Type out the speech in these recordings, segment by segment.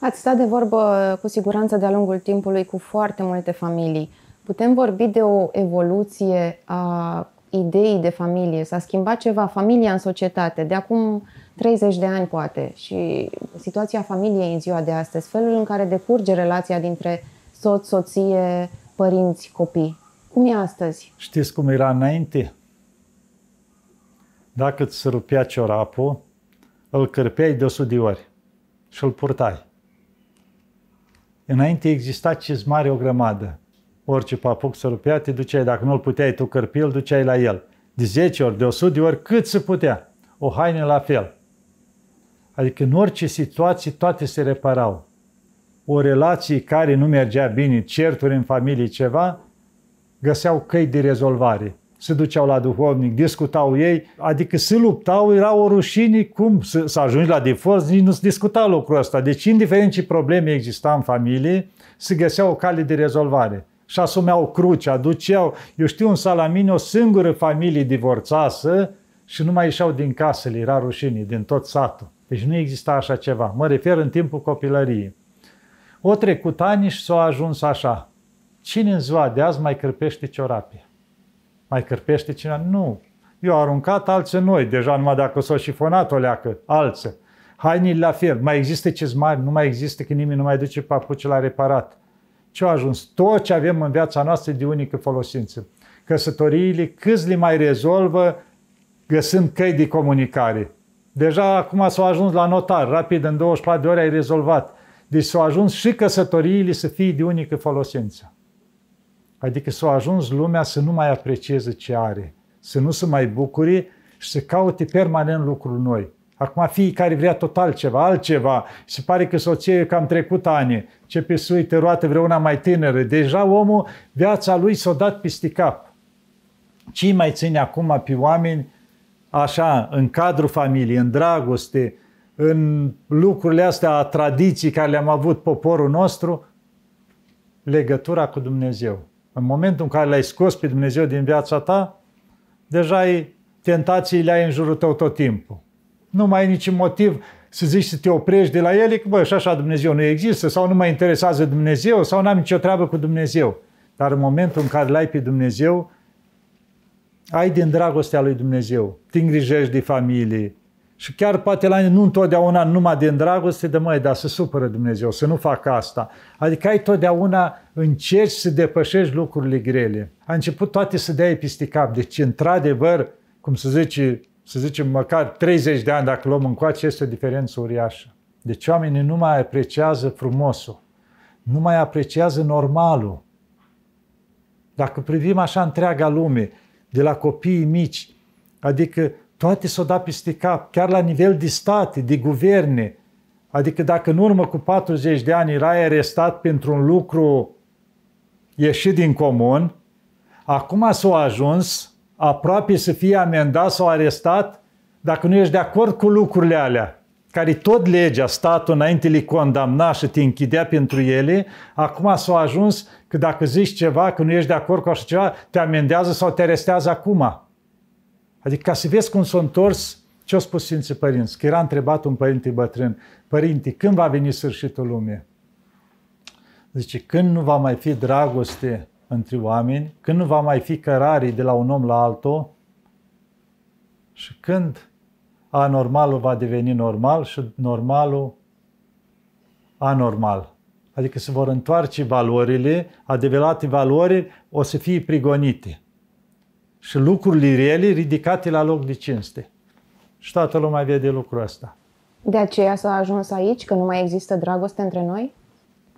Ați stat de vorbă cu siguranță de-a lungul timpului cu foarte multe familii. Putem vorbi de o evoluție a ideii de familie? S-a schimbat ceva familia în societate de acum 30 de ani, poate, și situația familiei în ziua de astăzi, felul în care decurge relația dintre soț, soție, părinți, copii. Cum e astăzi? Știți cum era înainte? Dacă îți rupea ciorapul, îl cărpeai de 100 de ori și îl purtai. Înainte exista mare o grămadă. Orice papuc să rupea, te duceai, dacă nu-l puteai tu cărpi, îl duceai la el. De 10 ori, de 100 de ori, cât se putea. O haină la fel. Adică în orice situație toate se reparau. O relație care nu mergea bine, certuri în familie, ceva, găseau căi de rezolvare se duceau la duhovnic, discutau ei, adică se luptau, era o rușine, cum să, să ajungi la divorț, nici nu se discuta lucrul ăsta. Deci, indiferent ce probleme exista în familie, se găsea o cale de rezolvare. Și asumeau crucea, duceau, eu știu, în mine, o singură familie divorțasă și nu mai ieșeau din casele, era rușine, din tot satul. Deci nu exista așa ceva. Mă refer în timpul copilăriei. O trecut ani și s au ajuns așa. Cine în ziua de azi mai cărpește ciorapii? Mai cărpește cineva? Nu. Eu aruncat, alții noi. Deja numai dacă s-au șifonat o leacă, alții. Hainii la fel. Mai există ce mari, nu mai există că nimeni nu mai duce papuci la reparat. Ce a ajuns? Tot ce avem în viața noastră de unică folosință. Căsătoriile, câți le mai rezolvă găsând căi de comunicare. Deja acum s-au ajuns la notar, rapid, în 24 de ore ai rezolvat. Deci s-au ajuns și căsătoriile să fie de unică folosință. Adică s-a ajuns lumea să nu mai aprecieze ce are, să nu se mai bucure și să caute permanent lucruri noi. Acum fiecare vrea tot ceva, altceva. Se pare că soție e cam trecut ani, ce pe suite te vreuna mai tânără. Deja omul, viața lui s-a dat peste cap. Ce mai ține acum pe oameni așa, în cadrul familiei, în dragoste, în lucrurile astea, a tradiții care le-am avut poporul nostru, legătura cu Dumnezeu. În momentul în care l-ai scos pe Dumnezeu din viața ta, deja ai tentații le ai în jurul tău tot timpul. Nu mai ai niciun motiv să zici să te oprești de la ele, că bă, și așa Dumnezeu nu există, sau nu mă interesează Dumnezeu, sau n-am nicio treabă cu Dumnezeu. Dar în momentul în care l-ai pe Dumnezeu, ai din dragostea lui Dumnezeu. Te îngrijești de familie, și chiar poate la nu întotdeauna numai din dragoste de măi, dar să supără Dumnezeu, să nu fac asta. Adică ai totdeauna încerci să depășești lucrurile grele. A început toate să dea episticap. Deci, într-adevăr, cum să zice, să zicem, măcar 30 de ani, dacă luăm încoace, este o diferență uriașă. Deci oamenii nu mai apreciază frumosul, nu mai apreciază normalul. Dacă privim așa întreaga lume, de la copiii mici, adică toate s-au dat peste cap, chiar la nivel de state, de guverne. Adică dacă în urmă cu 40 de ani erai arestat pentru un lucru ieșit din comun, acum s-au ajuns aproape să fie amendat sau arestat dacă nu ești de acord cu lucrurile alea, care tot legea, statul înainte le condamna și te închidea pentru ele, acum s-au ajuns că dacă zici ceva, că nu ești de acord cu așa ceva, te amendează sau te arestează acum. Adică ca să vezi cum s-a întors ce au spus Sfinții Părinți, că era întrebat un părinte bătrân, părinte, când va veni sfârșitul lumii? Zice, când nu va mai fi dragoste între oameni, când nu va mai fi cărare de la un om la altul și când anormalul va deveni normal și normalul anormal. Adică se vor întoarce valorile, adevărate valori o să fie prigonite și lucrurile rele ridicate la loc de cinste. Și toată lumea vede lucrul ăsta. De aceea s-a ajuns aici, că nu mai există dragoste între noi?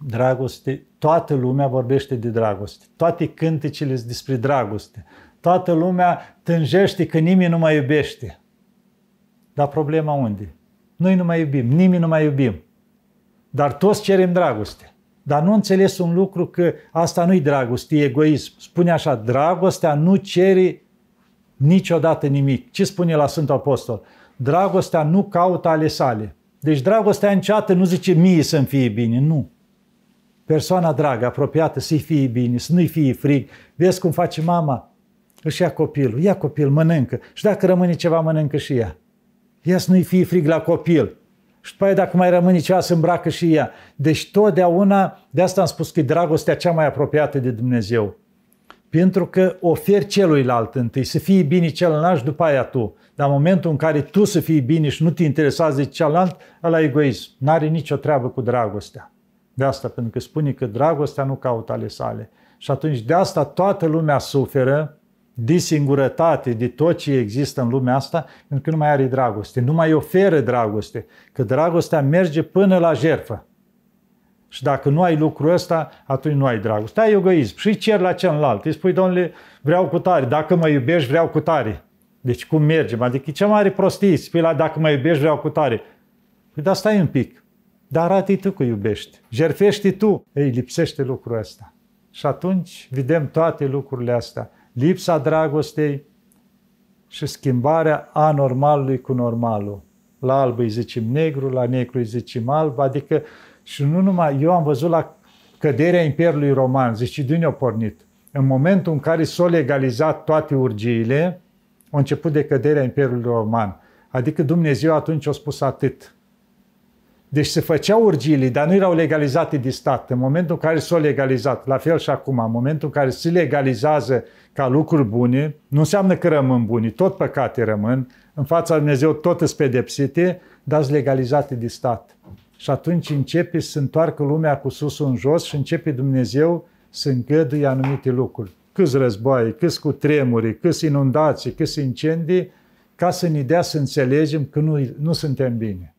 Dragoste, toată lumea vorbește de dragoste. Toate cântecele sunt despre dragoste. Toată lumea tânjește că nimeni nu mai iubește. Dar problema unde? Noi nu mai iubim, nimeni nu mai iubim. Dar toți cerem dragoste. Dar nu înțeles un lucru că asta nu-i dragoste, e egoism. Spune așa, dragostea nu cere niciodată nimic. Ce spune la Sfântul Apostol? Dragostea nu caută ale sale. Deci dragostea înceată nu zice mie să-mi fie bine, nu. Persoana dragă, apropiată, să-i fie bine, să nu-i fie frig. Vezi cum face mama? Își ia copilul, ia copil, mănâncă. Și dacă rămâne ceva, mănâncă și ea. Ia să nu-i fie frig la copil și după aia dacă mai rămâne ceva se îmbracă și ea. Deci totdeauna, de asta am spus că e dragostea cea mai apropiată de Dumnezeu. Pentru că oferi celuilalt întâi, să fie bine celălalt și după aia tu. Dar în momentul în care tu să fii bine și nu te interesează de celălalt, ăla e egoism. N-are nicio treabă cu dragostea. De asta, pentru că spune că dragostea nu caută ale sale. Și atunci de asta toată lumea suferă, de singurătate, de tot ce există în lumea asta, pentru că nu mai are dragoste, nu mai oferă dragoste, că dragostea merge până la jertfă. Și dacă nu ai lucrul ăsta, atunci nu ai dragoste. Ai egoism și cer la celălalt. Îi spui, domnule, vreau cu tare, dacă mă iubești, vreau cu tare. Deci cum mergem? Adică e cea mare prostie, spui la dacă mă iubești, vreau cu tare. Păi dar stai un pic. Dar arată tu că iubești. Jerfești tu. Ei, lipsește lucrul ăsta. Și atunci vedem toate lucrurile astea lipsa dragostei și schimbarea anormalului cu normalul. La alb îi zicem negru, la negru îi zicem alb, adică și nu numai, eu am văzut la căderea Imperiului Roman, zici, din eu pornit. În momentul în care s-au legalizat toate urgiile, a început decăderea Imperiului Roman. Adică Dumnezeu atunci a spus atât. Deci se făceau urgiile, dar nu erau legalizate de stat. În momentul în care s-au legalizat, la fel și acum, în momentul în care se legalizează ca lucruri bune, nu înseamnă că rămân buni, tot păcate rămân, în fața lui Dumnezeu tot sunt pedepsite, dar sunt legalizate de stat. Și atunci începe să întoarcă lumea cu susul în jos și începe Dumnezeu să îngăduie anumite lucruri. Câți războaie, câți cu tremuri, câți inundații, câți incendii, ca să ne dea să înțelegem că nu, nu suntem bine.